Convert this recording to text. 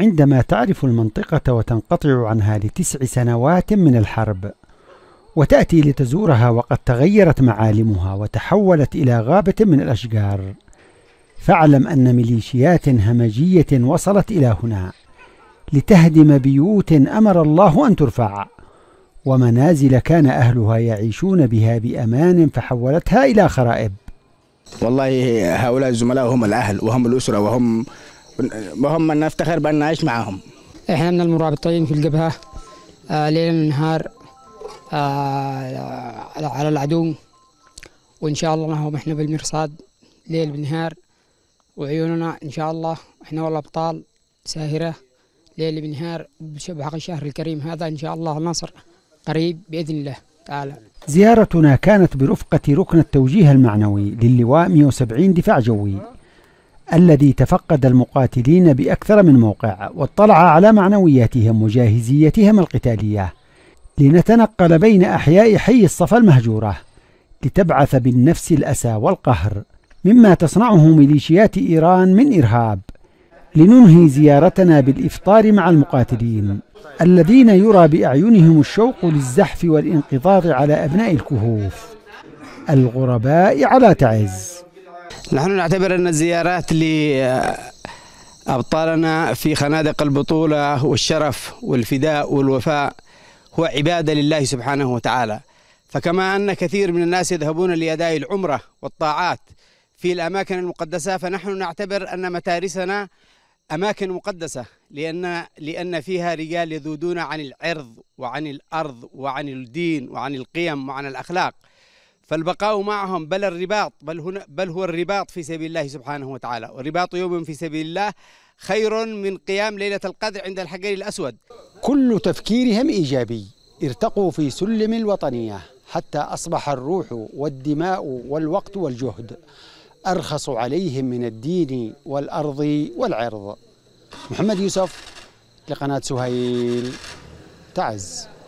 عندما تعرف المنطقة وتنقطع عنها لتسع سنوات من الحرب وتأتي لتزورها وقد تغيرت معالمها وتحولت إلى غابة من الأشجار فاعلم أن ميليشيات همجية وصلت إلى هنا لتهدم بيوت أمر الله أن ترفع ومنازل كان أهلها يعيشون بها بأمان فحولتها إلى خرائب والله هؤلاء الزملاء هم الأهل وهم الأسرة وهم وهم نفتخر بأن نعيش معهم إحنا من المرابطين في الجبهة آه ليل نهار آه،, آه على العدو وإن شاء الله هم إحنا بالمرصاد ليل بنهار وعيوننا إن شاء الله إحنا والأبطال ساهرة ليل بنهار بحق الشهر الكريم هذا إن شاء الله نصر قريب بإذن الله تعالى زيارتنا كانت برفقة ركن التوجيه المعنوي للواء 170 دفاع جوي الذي تفقد المقاتلين بأكثر من موقع واطلع على معنوياتهم وجاهزيتهم القتالية لنتنقل بين أحياء حي الصفا المهجورة لتبعث بالنفس الأسى والقهر مما تصنعه ميليشيات إيران من إرهاب لننهي زيارتنا بالإفطار مع المقاتلين الذين يرى بأعينهم الشوق للزحف والانقضاض على أبناء الكهوف الغرباء على تعز نحن نعتبر أن الزيارات لأبطالنا في خنادق البطولة والشرف والفداء والوفاء هو عبادة لله سبحانه وتعالى فكما أن كثير من الناس يذهبون لأداء العمرة والطاعات في الأماكن المقدسة فنحن نعتبر أن متارسنا أماكن مقدسة لأن لأن فيها رجال يذودون عن العرض وعن الأرض وعن الدين وعن القيم وعن الأخلاق فالبقاء معهم بل الرباط بل, هنا بل هو الرباط في سبيل الله سبحانه وتعالى والرباط يوم في سبيل الله خير من قيام ليلة القدر عند الحجر الأسود كل تفكيرهم إيجابي ارتقوا في سلم الوطنية حتى أصبح الروح والدماء والوقت والجهد أرخص عليهم من الدين والأرض والعرض محمد يوسف لقناة سهيل تعز